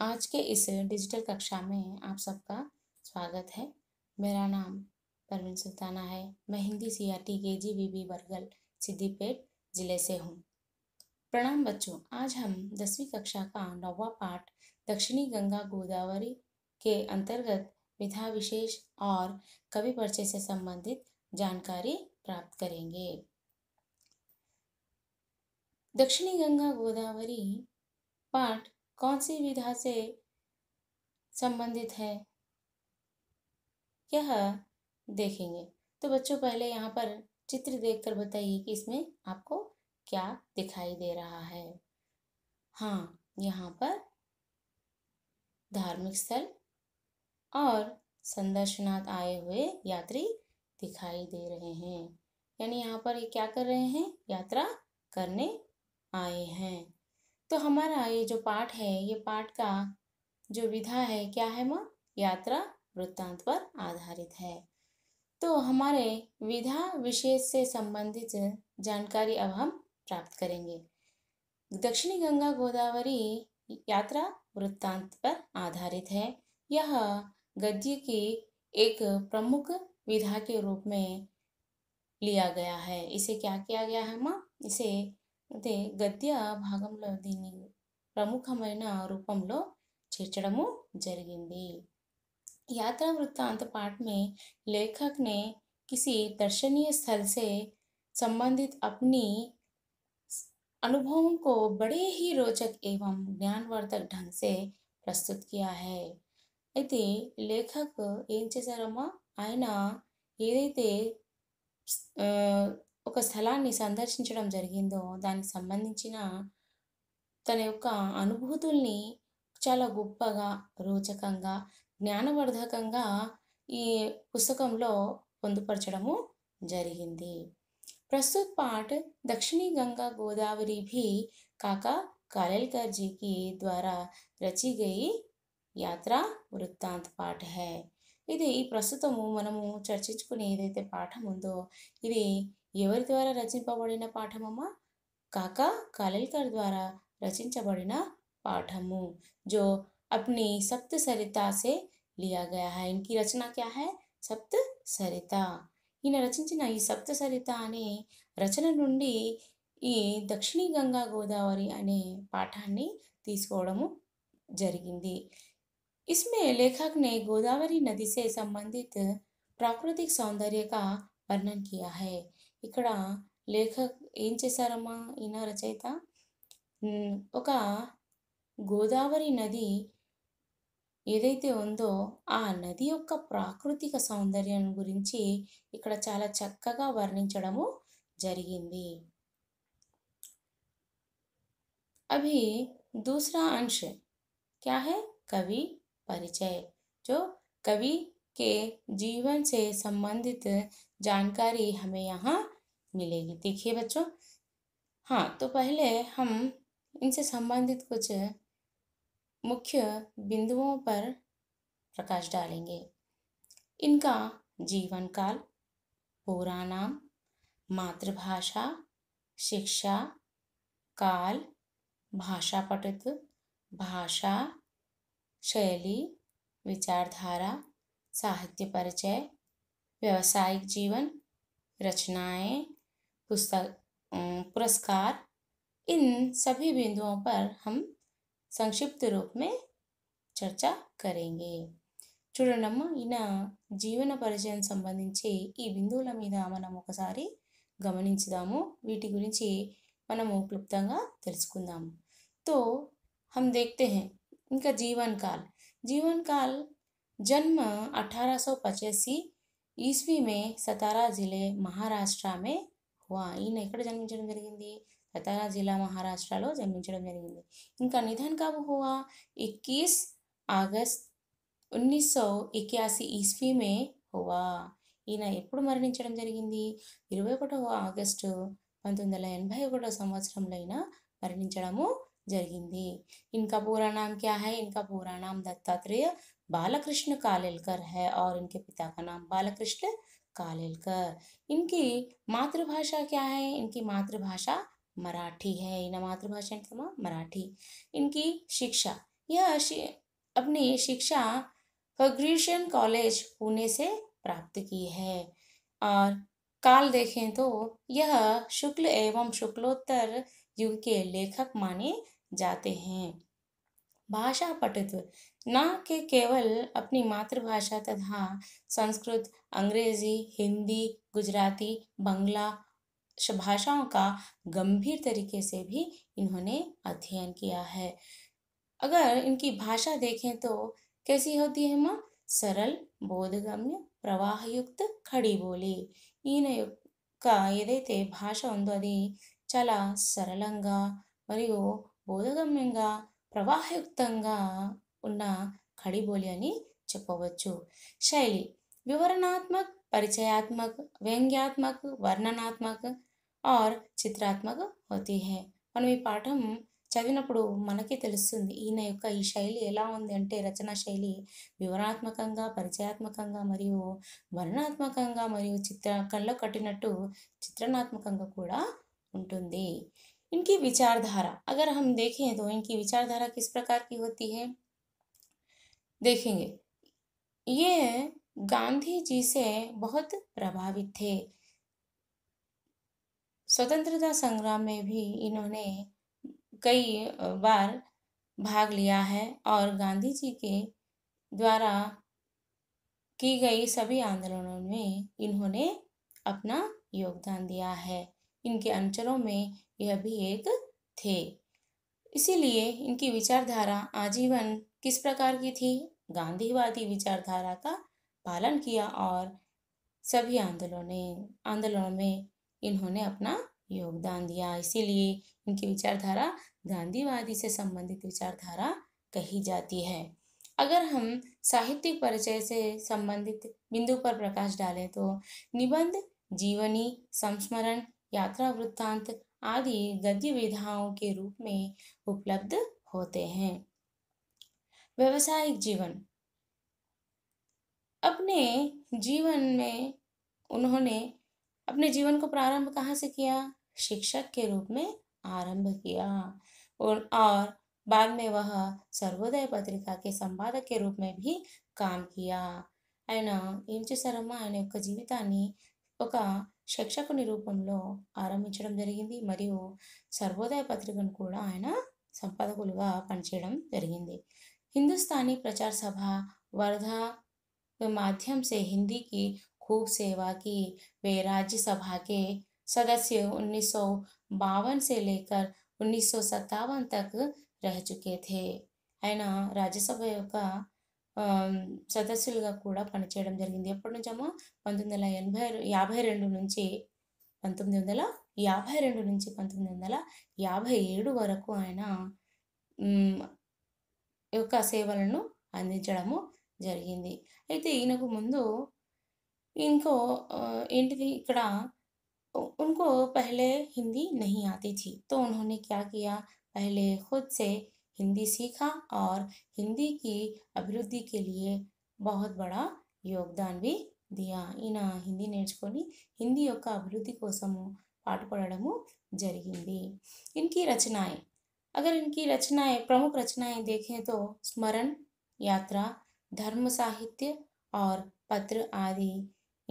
आज के इस डिजिटल कक्षा में आप सबका स्वागत है मेरा नाम परवीन सुल्ताना है मैं हिंदी सी आर टी के जी बी बी बरगल सिद्दीपेट ज़िले से हूँ प्रणाम बच्चों आज हम दसवीं कक्षा का नौवा पाठ दक्षिणी गंगा गोदावरी के अंतर्गत विधा विशेष और कवि परिचय से संबंधित जानकारी प्राप्त करेंगे दक्षिणी गंगा गोदावरी पाठ कौन सी विधा से संबंधित है यह देखेंगे तो बच्चों पहले यहाँ पर चित्र देखकर बताइए कि इसमें आपको क्या दिखाई दे रहा है हाँ यहाँ पर धार्मिक स्थल और संदर्शनाथ आए हुए यात्री दिखाई दे रहे हैं यानी यहाँ पर ये क्या कर रहे हैं यात्रा करने आए हैं तो हमारा ये जो पाठ है ये पाठ का जो विधा है क्या है माँ यात्रा वृत्तांत पर आधारित है तो हमारे विधा विशेष से संबंधित जानकारी अब हम प्राप्त करेंगे दक्षिणी गंगा गोदावरी यात्रा वृत्तांत पर आधारित है यह गद्य की एक प्रमुख विधा के रूप में लिया गया है इसे क्या किया गया है माँ इसे अंत गद्य भाग में दी प्रमुखम रूप में चर्चू जी यात्रा वृत्त पाट में लेखक ने किसी दर्शनीय स्थल से संबंधित अपनी अनुभवों को बड़े ही रोचक एवं ज्ञानवर्धक ढंग से प्रस्तुत किया है अच्छे लेखक एम चेसारम्मा आये ये ఒక స్థలాన్ని సందర్శించడం జరిగిందో దానికి సంబంధించిన తన యొక్క అనుభూతుల్ని చాలా గొప్పగా రోచకంగా జ్ఞానవర్ధకంగా ఈ పుస్తకంలో పొందుపరచడము జరిగింది ప్రస్తుత పాట్ దక్షిణీ గంగా గోదావరి भी కాక कालेलकर ద్వారా की యాత్రా వృత్తాంత పాఠ హై ఇది ప్రస్తుతము మనము చర్చించుకునే ఏదైతే పాఠం ఉందో ఇది एवर द्वारा रचिपबड़न पाठम काका कलेलकर् द्वारा रचिबड़न पाठम जो अपनी सप्त सरिता से लिया गया है इनकी रचना क्या है सप्त सरिता ईन रच्त सरिता अने रचन नी दक्षिणी गंगा गोदावरी अने पाठाव जी इसमें लेखक ने गोदावरी नदी से संबंधित प्राकृतिक सौंदर्य का वर्णन किया है ఇక్కడ లేఖ ఏం చేశారమ్మా ఈయన రచయిత ఒక గోదావరి నది ఏదైతే ఉందో ఆ నది యొక్క ప్రాకృతిక సౌందర్యం గురించి ఇక్కడ చాలా చక్కగా వర్ణించడము జరిగింది అవి దూసరా అంశ క్యా హే కవి పరిచయ జో కవి కే జీవన్ సే సంబంధిత जानकारी हमें यहाँ मिलेगी देखिए बच्चों हाँ तो पहले हम इनसे संबंधित कुछ मुख्य बिंदुओं पर प्रकाश डालेंगे इनका जीवन काल पूरा नाम मातृभाषा शिक्षा काल भाषा पटुत्व भाषा शैली विचारधारा साहित्य परिचय व्यावसायिक जीवन रचनाएं पुस्तक पुरस्कार इन सभी बिंदुओं पर हम संक्षिप्त रूप में चर्चा करेंगे चूड़म ఈయన జీవన పరిచయం సంబంధించి ఈ బిందువుల మీద మనం ఒకసారి గమనించుదాము వీటి గురించి మనము క్లుప్తంగా తో हम देखते हैं इनका जीवन काल जीवन काल जन्म अठारह सौ पचासी ఈస్వీ మే సతారా జిలే మహారాష్ట్ర మే హువా ఈయన ఎక్కడ జన్మించడం జరిగింది సతారా జిల్లా మహారాష్ట్రలో జన్మించడం జరిగింది ఇంకా నిధన్ కాబు హువా ఇక్కీస్ ఆగస్ట్ ఉన్నీస్ సో ఇక్యాసి ఈస్వీ మే హువా ఈయన ఎప్పుడు మరణించడం జరిగింది ఇరవై ఒకటవ ఆగస్టు పంతొమ్మిది వందల ఎనభై ఒకటో సంవత్సరంలో అయిన మరణించడము జరిగింది ఇంకా పురాణం క్యా హై ఇంకా పూరా దత్తాత్రేయ बालकृष्ण कालेलकर है और इनके पिता का नाम बालकृष्ण कालेलकर इनकी मातृभाषा क्या है इनकी मातृभाषा मराठी है इन मातृभाषा इनके नाम मराठी इनकी शिक्षा यह अपनी शिक्षा फग्रीशन कॉलेज पुणे से प्राप्त की है और काल देखें तो यह शुक्ल एवं शुक्लोत्तर युग के लेखक माने जाते हैं भाषा पटित न कि केवल अपनी मातृभाषा तथा संस्कृत अंग्रेजी हिंदी गुजराती बंगला भाषाओं का गंभीर तरीके से भी इन्होंने अध्ययन किया है अगर इनकी भाषा देखें तो कैसी होती है माँ सरल बोधगम्य प्रवाह युक्त खड़ी बोली యొక్క का భాష ఉందో అది चला సరళంగా मरी बोधगम्य प्रवाहयुक्त న్న ఖడి బోలి అని చెప్పవచ్చు శైలి వివరణాత్మక పరిచయాత్మక వ్యంగ్యాత్మక వర్ణనాత్మక ఆర్ చిత్రాతమక hoti hai पण ये पाठाम చదివినప్పుడు మనకి తెలుస్తుంది ఈనొక్క ఈ శైలి ఎలా ఉంది అంటే రచన శైలి వివరాత్మకంగా పరిచయాత్మకంగా మరియు వర్ణనాత్మకంగా మరియు చిత్రకళ కట్టినట్టు చిత్రనాత్మకంగా కూడా ఉంటుంది इनकी विचारधारा अगर हम देखें तो इनकी विचारधारा किस प्रकार की होती है देखेंगे ये गांधी जी से बहुत प्रभावित थे स्वतंत्रता संग्राम में भी इन्होंने कई बार भाग लिया है और गांधी जी के द्वारा की गई सभी आंदोलनों में इन्होंने अपना योगदान दिया है इनके अंचलों में यह भी एक थे इसीलिए इनकी विचारधारा आजीवन किस प्रकार की थी गांधीवादी विचारधारा का पालन किया और सभी आंदोलनों आंदोलनों में इन्होंने अपना योगदान दिया इसीलिए इनकी विचारधारा गांधीवादी से संबंधित विचारधारा कही जाती है अगर हम साहित्यिक परिचय से संबंधित बिंदु पर प्रकाश डालें तो निबंध जीवनी संस्मरण यात्रा वृत्तांत आदि गद्य विधाओं के रूप में उपलब्ध होते हैं व्यवसायिक जीवन अपने जीवन में उन्होंने अपने जीवन को प्रारंभ कहाँ से किया शिक्षक के रूप में आरंभ किया और, और बाद में वह सर्वोदय पत्रिका के संपादक के रूप में भी काम किया ఆయన ఏం చేశారమ్మా ఆయన యొక్క జీవితాన్ని ఒక శిక్షకుని రూపంలో ఆరంభించడం జరిగింది మరియు సర్వోదయ పత్రికను కూడా ఆయన సంపాదకులుగా పనిచేయడం జరిగింది హిందుస్థానీ ప్రచార సభ వర్ధా మాధ్యం సే హిందీకి ఖూబ్ సేవాకి వే की సదస్య राज्यसभा के सदस्य उन्नीस से लेकर उन्नीस तक रह चुके ఆయన రాజ్యసభ యొక్క సదస్సులుగా కూడా పనిచేయడం జరిగింది ఎప్పటి నుంచేమో పంతొమ్మిది వందల ఎనభై యాభై రెండు నుంచి పంతొమ్మిది వందల యాభై రెండు నుంచి పంతొమ్మిది వందల యాభై ఏడు వరకు ఆయన యొక్క సేవలను అందించడము జరిగింది అయితే ఈయనకు ముందు ఇంకో ఏంటిది ఇక్కడ ఇంకో పహలే హిందీ నహి आती थी तो उन्होंने क्या किया पहले हिंदी सीखा और हिंदी की अभिवृद्धि के लिए बहुत बड़ा योगदान भी दिया हिंदी హిందీ నేర్చుకొని హిందీ యొక్క అభివృద్ధి కోసము పాటుపడము जी इनकी రచनाएं अगर इनकी रचनाएं प्रमुख रचनाएं देखें तो स्मरण यात्रा धर्म साहित्य और पत्र आदि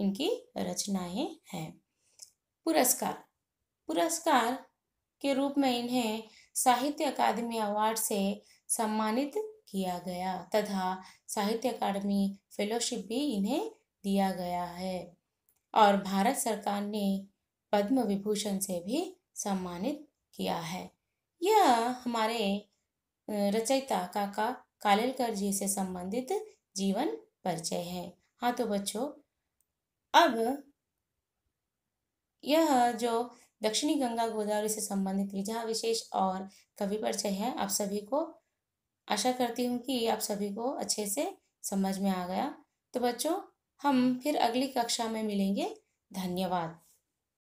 इनकी रचनाएं हैं पुरस्कार पुरस्कार के रूप में इन्हें साहित्य अकादमी अवार्ड से सम्मानित किया गया तथा साहित्य अकादमी फेलोशिप भी इन्हें दिया गया है और भारत सरकार ने पद्म विभूषण से भी सम्मानित किया है यह हमारे रचयिता काका कालेलकर जी से संबंधित जीवन परिचय है हाँ तो बच्चों अब यह जो दक्षिणी गंगा गोदावरी से संबंधित जहाँ विशेष और कवि परिचय है आप सभी को आशा करती हूँ कि आप सभी को अच्छे से समझ में आ गया तो बच्चों हम फिर अगली कक्षा में मिलेंगे धन्यवाद